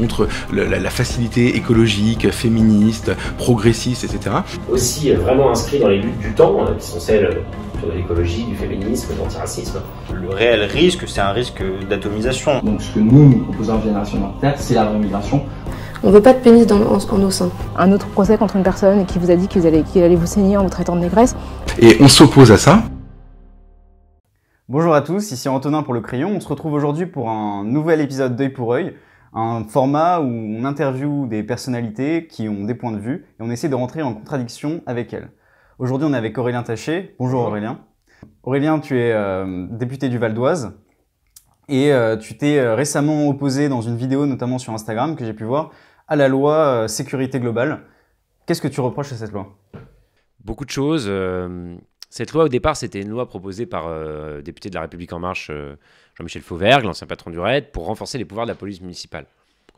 contre la, facilité écologique, féministe, progressiste, etc. Aussi euh, vraiment inscrit dans les luttes du temps, euh, qui sont celles euh, de l'écologie, du féminisme, de l'antiracisme. Le réel risque, c'est un risque d'atomisation. Donc ce que nous, nous proposons en Génération Terre, c'est la rémunération. On veut pas de pénis dans, en, qu'on nos seins. Un autre procès contre une personne qui vous a dit qu'il allait, vous saigner en vous traitant de négresse. Et on s'oppose à ça. Bonjour à tous, ici Antonin pour Le Crayon. On se retrouve aujourd'hui pour un nouvel épisode d'œil pour œil un format où on interviewe des personnalités qui ont des points de vue et on essaie de rentrer en contradiction avec elles. Aujourd'hui, on est avec Aurélien Taché. Bonjour Aurélien. Aurélien, tu es euh, député du Val d'Oise et euh, tu t'es euh, récemment opposé dans une vidéo, notamment sur Instagram, que j'ai pu voir, à la loi sécurité globale. Qu'est-ce que tu reproches à cette loi Beaucoup de choses. Cette loi, au départ, c'était une loi proposée par le euh, député de la République En Marche, euh, Jean-Michel Fauvergue, l'ancien patron du RAID, pour renforcer les pouvoirs de la police municipale.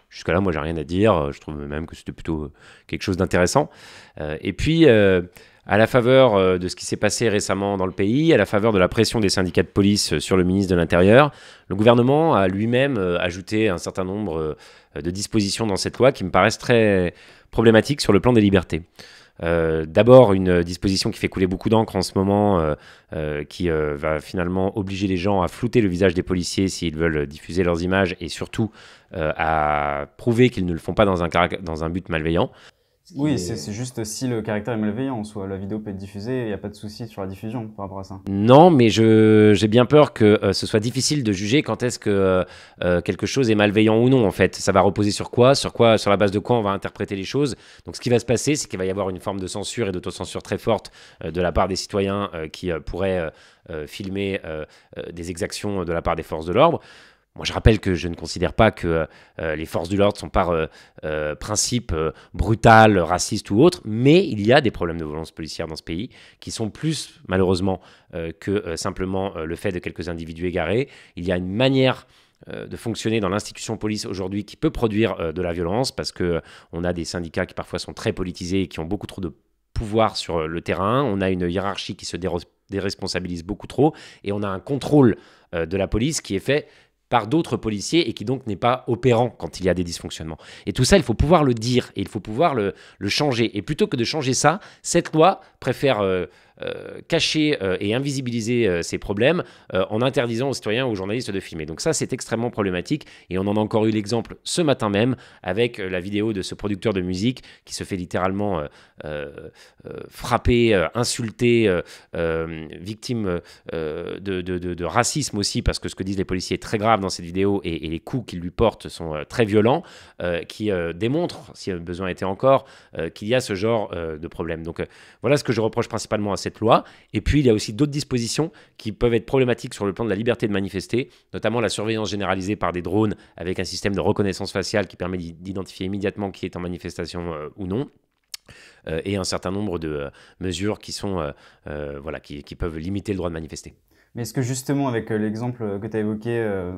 Jusque-là, moi, j'ai rien à dire. Euh, je trouve même que c'était plutôt quelque chose d'intéressant. et puis, à la faveur de ce qui s'est passé récemment dans le pays, à la faveur de la pression des syndicats de police sur le ministre de l'Intérieur, le gouvernement a lui-même ajouté un certain nombre de dispositions dans cette loi qui me paraissent très problématiques sur le plan des libertés. Euh, d'abord une disposition qui fait couler beaucoup d'encre en ce moment, euh, euh, qui va finalement obliger les gens à flouter le visage des policiers s'ils veulent diffuser leurs images et surtout à prouver qu'ils ne le font pas dans un but malveillant. Oui, c'est juste si le caractère est malveillant soit la vidéo peut être diffusée, il n'y a pas de souci sur la diffusion par rapport à ça. Non, mais j'ai bien peur que euh, ce soit difficile de juger quand est-ce que euh, euh, quelque chose est malveillant ou non en fait. Ça va reposer sur quoi, sur quoi, sur la base de quoi on va interpréter les choses. Donc ce qui va se passer, c'est qu'il va y avoir une forme de censure et d'autocensure très forte de la part des citoyens qui pourraient filmer des exactions de la part des forces de l'ordre. Moi, je rappelle que je ne considère pas que euh, les forces de l'ordre sont par euh, euh, principe brutales, racistes ou autres, mais il y a des problèmes de violence policière dans ce pays qui sont plus, malheureusement, que simplement le fait de quelques individus égarés. Il y a une manière de fonctionner dans l'institution police aujourd'hui qui peut produire de la violence parce que on a des syndicats qui parfois sont très politisés et qui ont beaucoup trop de pouvoir sur le terrain, on a une hiérarchie qui se déresponsabilise beaucoup trop et on a un contrôle de la police qui est fait par d'autres policiers et qui donc n'est pas opérant quand il y a des dysfonctionnements. Et tout ça, il faut pouvoir le dire et il faut pouvoir le, le changer. Et plutôt que de changer ça, cette loi préfère... Euh, euh, cacher euh, et invisibiliser euh, ces problèmes en interdisant aux citoyens ou aux journalistes de filmer. Donc ça, c'est extrêmement problématique et on en a encore eu l'exemple ce matin même avec la vidéo de ce producteur de musique qui se fait littéralement frapper, insulter, victime de, racisme aussi parce que ce que disent les policiers est très grave dans cette vidéo et, les coups qu'ils lui portent sont très violents, qui démontrent, si besoin était encore, qu'il y a ce genre de problème. Donc voilà ce que je reproche principalement à cette loi. Et puis, il y a aussi d'autres dispositions qui peuvent être problématiques sur le plan de la liberté de manifester, notamment la surveillance généralisée par des drones avec un système de reconnaissance faciale qui permet d'identifier immédiatement qui est en manifestation euh, ou non. Euh, et un certain nombre de euh, mesures qui, sont, voilà, qui, peuvent limiter le droit de manifester. Mais est-ce que justement, avec l'exemple que tu as évoqué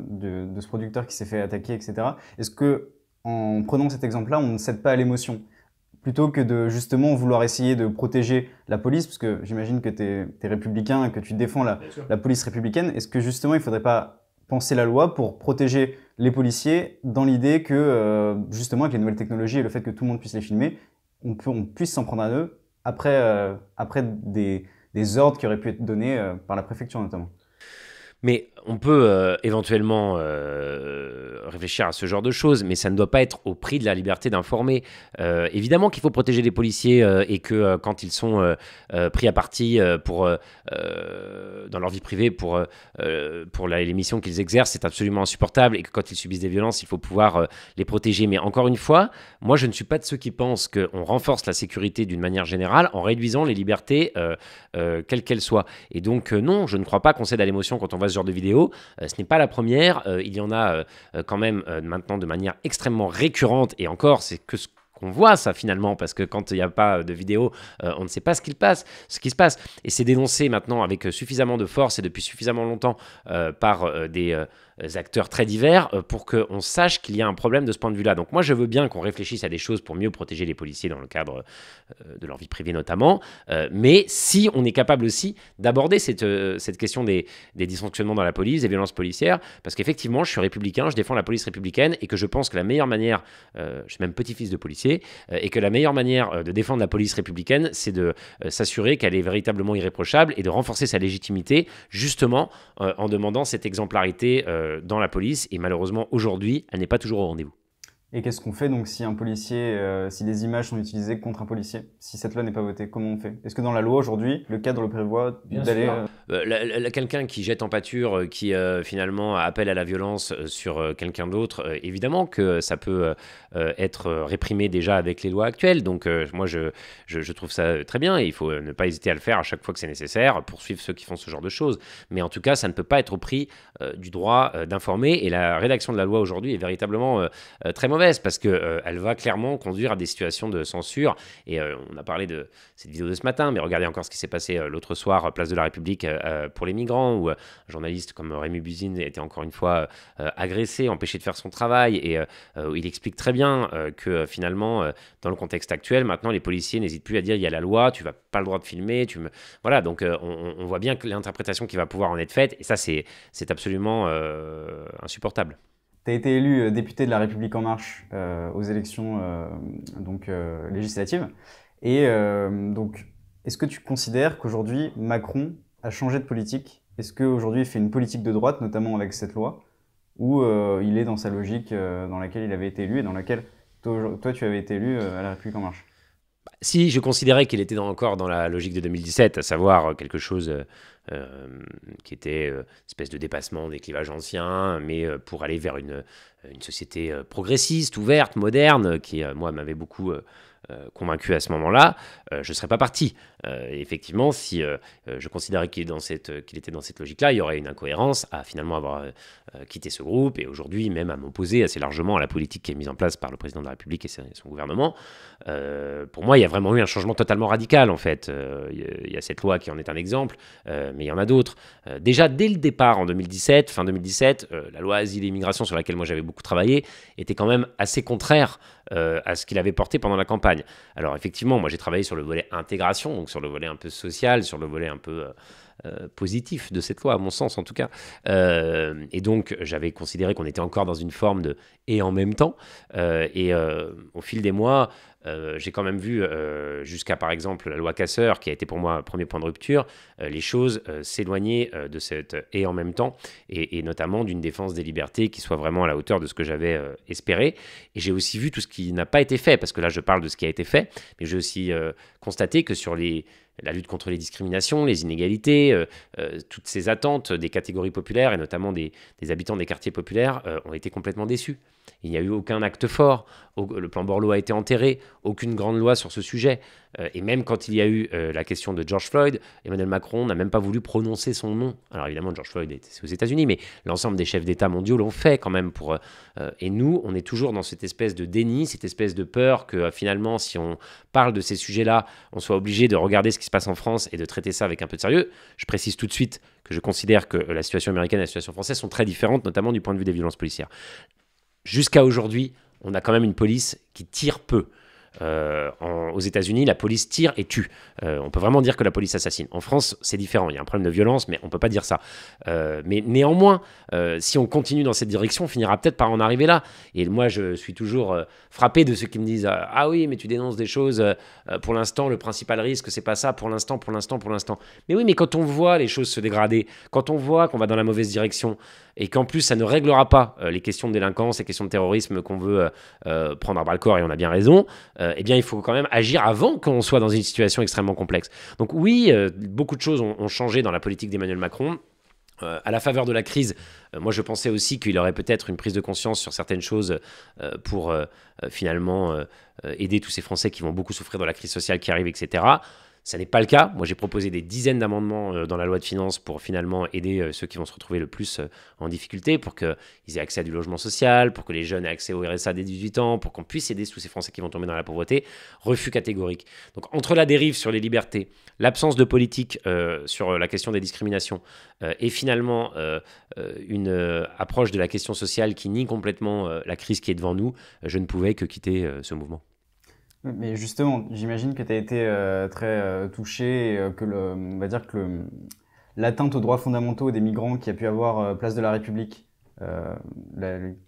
de, de, ce producteur qui s'est fait attaquer, etc., est-ce que en prenant cet exemple-là, on ne cède pas à l'émotion plutôt que de justement vouloir essayer de protéger la police, parce que j'imagine que tu es, républicain et que tu défends la, police républicaine, est-ce que justement il ne faudrait pas penser la loi pour protéger les policiers dans l'idée que euh, justement avec les nouvelles technologies et le fait que tout le monde puisse les filmer, on, peut, on puisse s'en prendre à eux après, euh, après des, ordres qui auraient pu être donnés euh, par la préfecture notamment on peut euh, éventuellement euh, réfléchir à ce genre de choses, mais ça ne doit pas être au prix de la liberté d'informer. Euh, évidemment qu'il faut protéger les policiers et que quand ils sont pris à partie dans leur vie privée pour, pour les missions qu'ils exercent, c'est absolument insupportable et que quand ils subissent des violences, il faut pouvoir les protéger. Mais encore une fois, moi je ne suis pas de ceux qui pensent qu'on renforce la sécurité d'une manière générale en réduisant les libertés, quelles qu'elles soient. Et donc non, je ne crois pas qu'on cède à l'émotion quand on voit ce genre de vidéo euh, ce n'est pas la première. Euh, il y en a euh, quand même maintenant de manière extrêmement récurrente. Et encore, c'est que ce on voit ça finalement, parce que quand il n'y a pas de vidéo, euh, on ne sait pas ce qu'il passe, ce qui se passe. Et c'est dénoncé maintenant avec suffisamment de force et depuis suffisamment longtemps euh, par euh, des acteurs très divers pour qu'on sache qu'il y a un problème de ce point de vue-là. Donc moi, je veux bien qu'on réfléchisse à des choses pour mieux protéger les policiers dans le cadre de leur vie privée notamment, mais si on est capable aussi d'aborder cette, cette question des, dysfonctionnements dans la police, des violences policières, parce qu'effectivement, je suis républicain, je défends la police républicaine et que je pense que la meilleure manière, je suis même petit-fils de policier, euh, et que la meilleure manière euh, de défendre la police républicaine, c'est de euh, s'assurer qu'elle est véritablement irréprochable et de renforcer sa légitimité justement en demandant cette exemplarité dans la police. Et malheureusement, aujourd'hui, elle n'est pas toujours au rendez-vous. Et qu'est-ce qu'on fait donc si un policier, euh, si des images sont utilisées contre un policier, si cette loi n'est pas votée, comment on fait Est-ce que dans la loi aujourd'hui, le cadre prévoit d'aller euh, euh, Quelqu'un qui jette en pâture, qui finalement appelle à la violence sur quelqu'un d'autre, évidemment que ça peut être réprimé déjà avec les lois actuelles. Donc moi, je, je, trouve ça très bien et il faut ne pas hésiter à le faire à chaque fois que c'est nécessaire, poursuivre ceux qui font ce genre de choses. Mais en tout cas, ça ne peut pas être au prix du droit d'informer et la rédaction de la loi aujourd'hui est véritablement très mauvaise parce que euh, elle va clairement conduire à des situations de censure. Et euh, on a parlé de cette vidéo de ce matin, mais regardez encore ce qui s'est passé euh, l'autre soir, place de la République pour les migrants, où un journaliste comme Rémi Buzine était encore une fois agressé, empêché de faire son travail. Et il explique très bien que finalement, dans le contexte actuel, maintenant les policiers n'hésitent plus à dire il y a la loi, tu n'as pas le droit de filmer, tu me... voilà. Donc on, on, voit bien que l'interprétation qui va pouvoir en être faite, et ça c'est absolument insupportable. Tu été élu euh, député de la République en marche euh, aux élections euh, donc, législatives. Et donc, est-ce que tu considères qu'aujourd'hui, Macron a changé de politique Est-ce qu'aujourd'hui, il fait une politique de droite, notamment avec cette loi Ou il est dans sa logique dans laquelle il avait été élu et dans laquelle toi tu avais été élu à la République en marche si je considérais qu'il était encore dans la logique de 2017, à savoir euh, quelque chose euh, euh, qui était espèce de dépassement des clivages anciens, mais pour aller vers une, une société progressiste, ouverte, moderne, qui, moi, m'avait beaucoup convaincu à ce moment-là, je ne serais pas parti. Euh, effectivement, si euh, euh, je considérais qu'il, était dans cette logique-là, il y aurait une incohérence à finalement avoir quitté ce groupe et aujourd'hui même à m'opposer assez largement à la politique qui est mise en place par le président de la République et son gouvernement. pour moi, il y a vraiment eu un changement totalement radical en fait. il y a cette loi qui en est un exemple, mais il y en a d'autres. déjà dès le départ en 2017, fin 2017, la loi Asile et Immigration sur laquelle moi j'avais beaucoup travaillé était quand même assez contraire à ce qu'il avait porté pendant la campagne. Alors effectivement, moi j'ai travaillé sur le volet intégration, donc sur le volet un peu social, sur le volet un peu euh, euh, positif de cette loi, à mon sens en tout cas. Euh, et donc, j'avais considéré qu'on était encore dans une forme de et en même temps. Euh, et au fil des mois, j'ai quand même vu, jusqu'à par exemple la loi Casseur, qui a été pour moi un premier point de rupture, les choses s'éloigner de cette et en même temps, et notamment d'une défense des libertés qui soit vraiment à la hauteur de ce que j'avais espéré. Et j'ai aussi vu tout ce qui n'a pas été fait, parce que là, je parle de ce qui a été fait, mais j'ai aussi constaté que sur les la lutte contre les discriminations, les inégalités, euh, euh, toutes ces attentes des catégories populaires et notamment des, habitants des quartiers populaires euh, ont été complètement déçus. Il n'y a eu aucun acte fort. le plan Borloo a été enterré. Aucune grande loi sur ce sujet. Euh, et même quand il y a eu euh, la question de George Floyd, Emmanuel Macron n'a même pas voulu prononcer son nom. Alors évidemment, George Floyd, était aux États-Unis, mais l'ensemble des chefs d'État mondiaux l'ont fait quand même. Pour, euh, et nous, on est toujours dans cette espèce de déni, cette espèce de peur que finalement, si on parle de ces sujets-là, on soit obligé de regarder ce qui se passe en France et de traiter ça avec un peu de sérieux. Je précise tout de suite que je considère que la situation américaine et la situation française sont très différentes, notamment du point de vue des violences policières. Jusqu'à aujourd'hui, on a quand même une police qui tire peu. Euh, aux États-Unis, la police tire et tue. Euh, on peut vraiment dire que la police assassine. En France, c'est différent. Il y a un problème de violence, mais on peut pas dire ça. Euh, mais néanmoins, si on continue dans cette direction, on finira peut-être par en arriver là. Et moi, je suis toujours frappé de ceux qui me disent Ah oui, mais tu dénonces des choses. pour l'instant, le principal risque, c'est pas ça. Pour l'instant, pour l'instant, pour l'instant. Mais oui, mais quand on voit les choses se dégrader, quand on voit qu'on va dans la mauvaise direction, et qu'en plus ça ne réglera pas euh, les questions de délinquance, les questions de terrorisme qu'on veut euh, euh, prendre à bras le corps, et on a bien raison, eh bien il faut quand même agir avant qu'on soit dans une situation extrêmement complexe. Donc oui, beaucoup de choses ont, changé dans la politique d'Emmanuel Macron. à la faveur de la crise, moi je pensais aussi qu'il aurait peut-être une prise de conscience sur certaines choses pour finalement aider tous ces Français qui vont beaucoup souffrir dans la crise sociale qui arrive, etc. Ça n'est pas le cas. Moi, j'ai proposé des dizaines d'amendements euh, dans la loi de finances pour finalement aider euh, ceux qui vont se retrouver le plus euh, en difficulté, pour qu'ils aient accès à du logement social, pour que les jeunes aient accès au RSA dès 18 ans, pour qu'on puisse aider tous ces Français qui vont tomber dans la pauvreté. Refus catégorique. Donc, entre la dérive sur les libertés, l'absence de politique sur la question des discriminations et finalement une approche de la question sociale qui nie complètement la crise qui est devant nous, je ne pouvais que quitter ce mouvement. Mais justement, j'imagine que tu as été euh, très euh, touché, euh, que on va dire que l'atteinte aux droits fondamentaux des migrants qui a pu avoir place de la République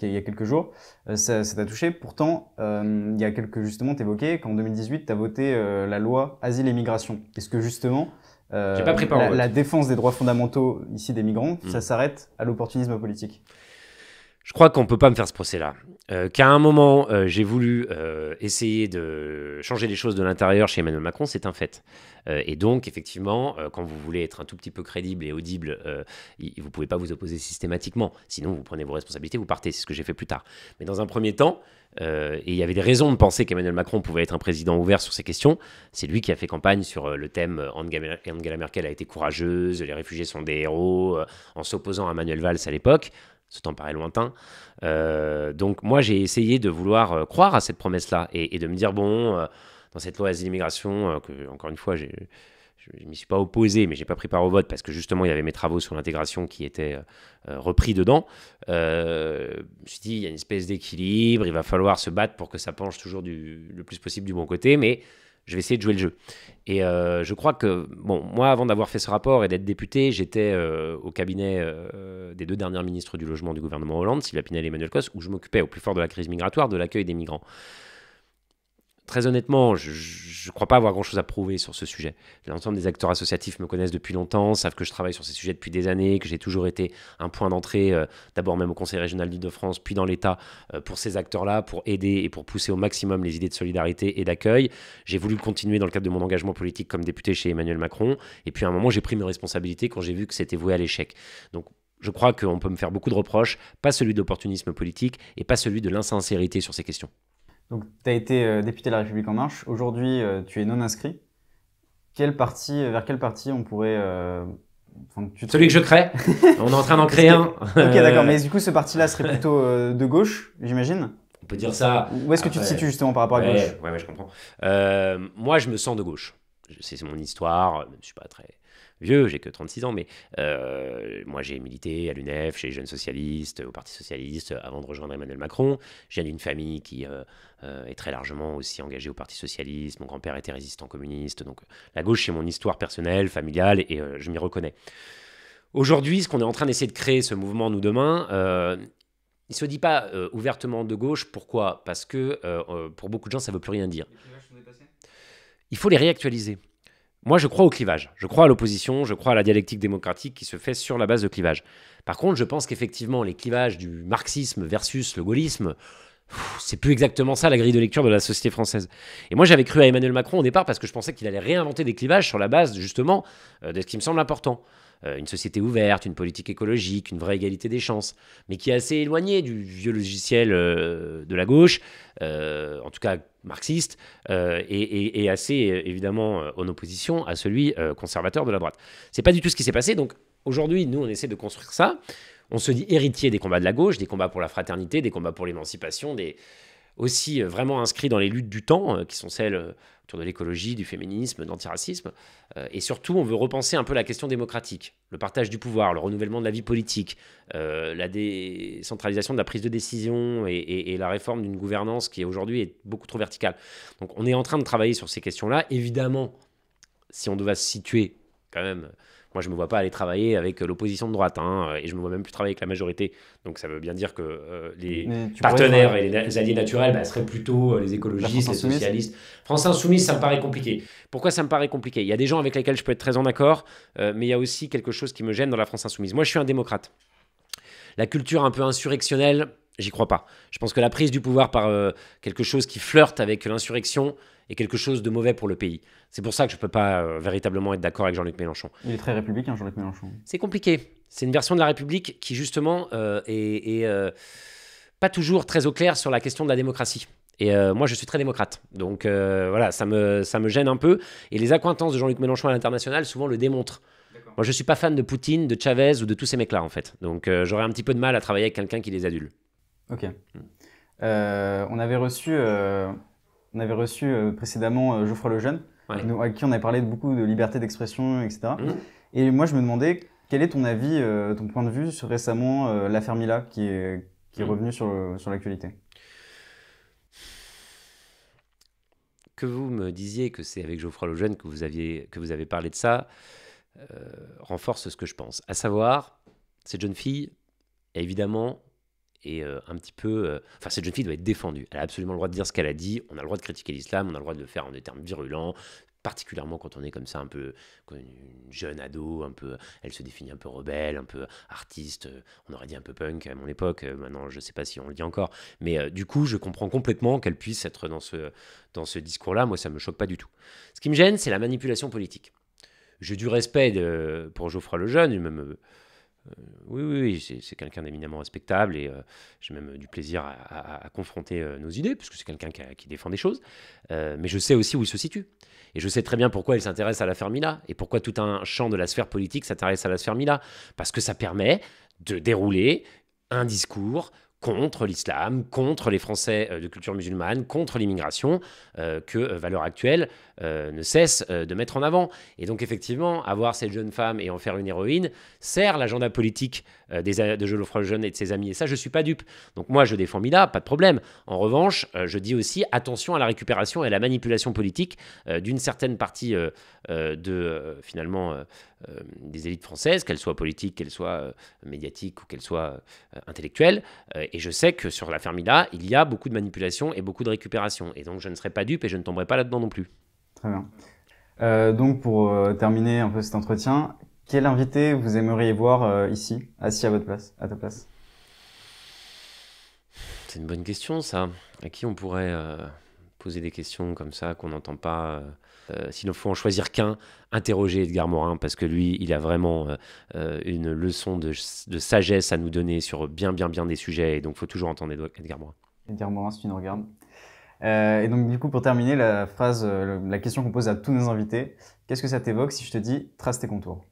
il y a quelques jours, ça t'a touché. Pourtant, il y a quelques, justement, t'évoquais qu'en 2018, t'as voté la loi Asile et Migration. Est-ce que, justement, la, défense des droits fondamentaux, ici, des migrants, ça hmm. s'arrête à l'opportunisme politique je crois qu'on ne peut pas me faire ce procès-là. Euh, qu'à un moment, euh, j'ai voulu euh, essayer de changer les choses de l'intérieur chez Emmanuel Macron, c'est un fait. et donc, effectivement, quand vous voulez être un tout petit peu crédible et audible, vous ne pouvez pas vous opposer systématiquement. Sinon, vous prenez vos responsabilités, vous partez. C'est ce que j'ai fait plus tard. Mais dans un premier temps, et il y avait des raisons de penser qu'Emmanuel Macron pouvait être un président ouvert sur ces questions. C'est lui qui a fait campagne sur le thème Angela Merkel a été courageuse, les réfugiés sont des héros, en s'opposant à Manuel Valls à l'époque ce temps paraît lointain. Euh, donc moi, j'ai essayé de vouloir euh, croire à cette promesse-là et, de me dire, bon, euh, dans cette loi immigration, que encore une fois, je ne m'y suis pas opposé, mais je n'ai pas pris part au vote parce que justement, il y avait mes travaux sur l'intégration qui étaient repris dedans. je me suis dit, il y a une espèce d'équilibre, il va falloir se battre pour que ça penche toujours du, le plus possible du bon côté, mais je vais essayer de jouer le jeu. Et euh, je crois que, bon, moi, avant d'avoir fait ce rapport et d'être député, j'étais euh, au cabinet euh, des deux derniers ministres du logement du gouvernement Hollande, Sylvain Pinel et Emmanuel Coste, où je m'occupais au plus fort de la crise migratoire de l'accueil des migrants très honnêtement, je ne crois pas avoir grand-chose à prouver sur ce sujet. L'ensemble des acteurs associatifs me connaissent depuis longtemps, savent que je travaille sur ces sujets depuis des années, que j'ai toujours été un point d'entrée, euh, d'abord même au Conseil régional d'Île-de-France, puis dans l'État, euh, pour ces acteurs-là, pour aider et pour pousser au maximum les idées de solidarité et d'accueil. J'ai voulu continuer dans le cadre de mon engagement politique comme député chez Emmanuel Macron, et puis à un moment, j'ai pris mes responsabilités quand j'ai vu que c'était voué à l'échec. Donc je crois qu'on peut me faire beaucoup de reproches, pas celui d'opportunisme politique et pas celui de l'insincérité sur ces questions. Donc, tu as été euh, député de la République En Marche. Aujourd'hui, euh, tu es non inscrit. Quel parti, euh, vers quel parti on pourrait. tu Celui que je crée. on est en train d'en créer un. ok, d'accord. Mais du coup, ce parti-là serait plutôt de gauche, j'imagine On peut dire ça. Où est-ce que tu te situes justement par rapport à gauche ouais, ouais, ouais, je comprends. moi, je me sens de gauche. C'est mon histoire. Je ne suis pas très vieux, j'ai que 36 ans, mais euh, moi j'ai milité à l'UNEF, chez les jeunes socialistes, au Parti socialiste, avant de rejoindre Emmanuel Macron. Je viens d'une famille qui euh, euh, est très largement aussi engagée au Parti socialiste. Mon grand-père était résistant communiste, donc la gauche c'est mon histoire personnelle, familiale, et je m'y reconnais. Aujourd'hui, ce qu'on est en train d'essayer de créer, ce mouvement Nous Demain, il se dit pas ouvertement de gauche. Pourquoi Parce que pour beaucoup de gens, ça ne veut plus rien dire. Il faut les réactualiser. Moi, je crois au clivage. Je crois à l'opposition, je crois à la dialectique démocratique qui se fait sur la base de clivage. Par contre, je pense qu'effectivement, les clivages du marxisme versus le gaullisme, c'est plus exactement ça la grille de lecture de la société française. Et moi j'avais cru à Emmanuel Macron au départ parce que je pensais qu'il allait réinventer des clivages sur la base justement euh, de ce qui me semble important. Euh, une société ouverte, une politique écologique, une vraie égalité des chances, mais qui est assez éloignée du vieux logiciel euh, de la gauche, en tout cas marxiste, et, et, assez évidemment en opposition à celui conservateur de la droite. C'est pas du tout ce qui s'est passé, donc aujourd'hui nous on essaie de construire ça on se dit héritier des combats de la gauche, des combats pour la fraternité, des combats pour l'émancipation, des aussi euh, vraiment inscrits dans les luttes du temps, euh, qui sont celles euh, autour de l'écologie, du féminisme, de l'antiracisme. et surtout, on veut repenser un peu la question démocratique, le partage du pouvoir, le renouvellement de la vie politique, la décentralisation de la prise de décision et, et la réforme d'une gouvernance qui aujourd'hui est beaucoup trop verticale. Donc on est en train de travailler sur ces questions-là. Évidemment, si on devait se situer quand même moi, je ne me vois pas aller travailler avec euh, l'opposition de droite, hein, euh, et je ne me vois même plus travailler avec la majorité. Donc, ça veut bien dire que euh, les partenaires et les, alliés naturels bah, seraient plutôt les écologistes, les socialistes. France Insoumise, ça me paraît compliqué. Pourquoi ça me paraît compliqué Il y a des gens avec lesquels je peux être très en accord, mais il y a aussi quelque chose qui me gêne dans la France Insoumise. Moi, je suis un démocrate. La culture un peu insurrectionnelle, j'y crois pas. Je pense que la prise du pouvoir par quelque chose qui flirte avec l'insurrection, et quelque chose de mauvais pour le pays. C'est pour ça que je ne peux pas euh, véritablement être d'accord avec Jean-Luc Mélenchon. Il est très républicain, Jean-Luc Mélenchon. C'est compliqué. C'est une version de la République qui, justement, euh, est, euh, pas toujours très au clair sur la question de la démocratie. Et euh, moi, je suis très démocrate. Donc voilà, ça me, ça me gêne un peu. Et les acquaintances de Jean-Luc Mélenchon à l'international souvent le démontrent. Moi, je suis pas fan de Poutine, de Chavez ou de tous ces mecs-là, en fait. Donc, j'aurais un petit peu de mal à travailler avec quelqu'un qui les adule. Ok. on avait reçu on avait reçu euh, précédemment euh, Geoffroy Lejeune, ouais. à qui on avait parlé beaucoup de liberté d'expression, etc. Mmh. Et moi, je me demandais quel est ton avis, euh, ton point de vue sur récemment l'affaire Mila qui est, qui est mmh. revenue sur, sur l'actualité que vous me disiez que c'est avec Geoffroy Lejeune que vous, aviez, que vous avez parlé de ça renforce ce que je pense. À savoir, cette jeune fille évidemment et euh, un petit peu. Euh, enfin, cette jeune fille doit être défendue. Elle a absolument le droit de dire ce qu'elle a dit. On a le droit de critiquer l'islam. On a le droit de le faire en des termes virulents, particulièrement quand on est comme ça, un peu une jeune ado, un peu. Elle se définit un peu rebelle, un peu artiste. Euh, on aurait dit un peu punk à mon époque. Maintenant, je ne sais pas si on le dit encore. Mais du coup, je comprends complètement qu'elle puisse être dans ce dans ce discours-là. Moi, ça me choque pas du tout. Ce qui me gêne, c'est la manipulation politique. J'ai du respect pour Geoffroy Lejeune, même euh, oui, oui, c'est quelqu'un d'éminemment respectable et euh, j'ai même du plaisir à, confronter euh, nos idées, puisque c'est quelqu'un qui, défend des choses. mais je sais aussi où il se situe. Et je sais très bien pourquoi il s'intéresse à la Fermila et pourquoi tout un champ de la sphère politique s'intéresse à la Mila, Parce que ça permet de dérouler un discours contre l'islam, contre les Français euh, de culture musulmane, contre l'immigration, euh, que euh, valeur actuelle ne cesse de mettre en avant. Et donc effectivement, avoir cette jeune femme et en faire une héroïne sert l'agenda politique des, de Geoffroy Jeune et de ses amis. Et ça, je ne suis pas dupe. Donc moi, je défends Mila, pas de problème. En revanche, je dis aussi attention à la récupération et à la manipulation politique d'une certaine partie de, finalement, euh, des élites françaises, qu'elles soient politiques, qu'elles soient euh, médiatiques ou qu'elles soient euh, intellectuelles. et je sais que sur la Fermida, il y a beaucoup de manipulation et beaucoup de récupération. Et donc je ne serai pas dupe et je ne tomberai pas là-dedans non plus. Très bien. donc pour terminer un peu cet entretien, quel invité vous aimeriez voir ici, assis à votre place, à ta place C'est une bonne question ça. À qui on pourrait poser des questions comme ça qu'on n'entend pas. Euh, euh, S'il faut en choisir qu'un, interroger Edgar Morin parce que lui, il a vraiment euh, euh, une leçon de, sagesse à nous donner sur bien, bien, bien des sujets. Et donc, faut toujours entendre Edgar Morin. Edgar Morin, si tu nous regardes. et donc, du coup, pour terminer, la phrase, la question qu'on pose à tous nos invités, qu'est-ce que ça t'évoque si je te dis trace tes contours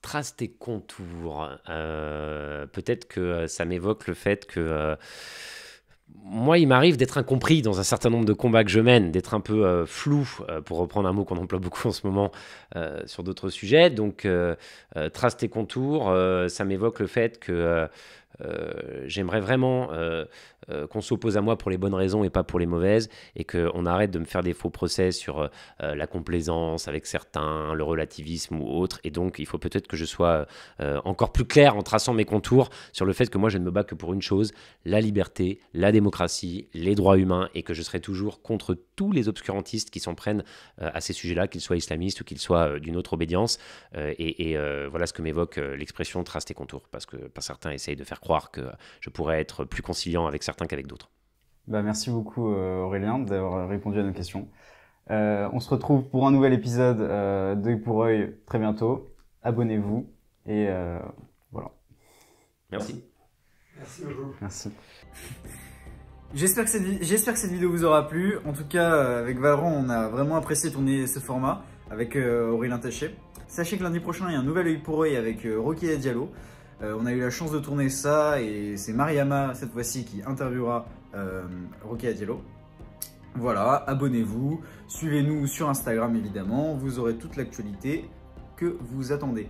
Trace tes contours. Peut-être que ça m'évoque le fait que moi, il m'arrive d'être incompris dans un certain nombre de combats que je mène, d'être un peu euh, flou, euh, pour reprendre un mot qu'on emploie beaucoup en ce moment euh, sur d'autres sujets. Donc, trace tes contours, ça m'évoque le fait que euh, j'aimerais vraiment euh, euh, qu'on s'oppose à moi pour les bonnes raisons et pas pour les mauvaises, et qu'on arrête de me faire des faux procès sur la complaisance avec certains, le relativisme ou autre. Et donc, il faut peut-être que je sois encore plus clair en traçant mes contours sur le fait que moi, je ne me bats que pour une chose, la liberté, la démocratie, les droits humains, et que je serai toujours contre tous les obscurantistes qui s'en prennent à ces sujets-là, qu'ils soient islamistes ou qu'ils soient d'une autre obédience. et, et voilà ce que m'évoque l'expression trace tes contours, parce que certains essayent de faire croire que je pourrais être plus conciliant avec certains qu'avec d'autres. Bah, merci beaucoup euh, Aurélien d'avoir répondu à nos questions. Euh, on se retrouve pour un nouvel épisode euh, d'Oeil pour œil très bientôt. Abonnez-vous et voilà. Merci. Merci beaucoup. Merci. J'espère que, cette, que cette vidéo vous aura plu. En tout cas, avec Varon on a vraiment apprécié tourner ce format avec Aurélien Taché. Sachez que lundi prochain, il y a un nouvel œil pour œil avec Rocky et Diallo. Euh, on a eu la chance de tourner ça et c'est Mariama cette fois-ci qui interviewera Roque euh, Rocky Adiello. Voilà, abonnez-vous, suivez-nous sur Instagram évidemment, vous aurez toute l'actualité que vous attendez.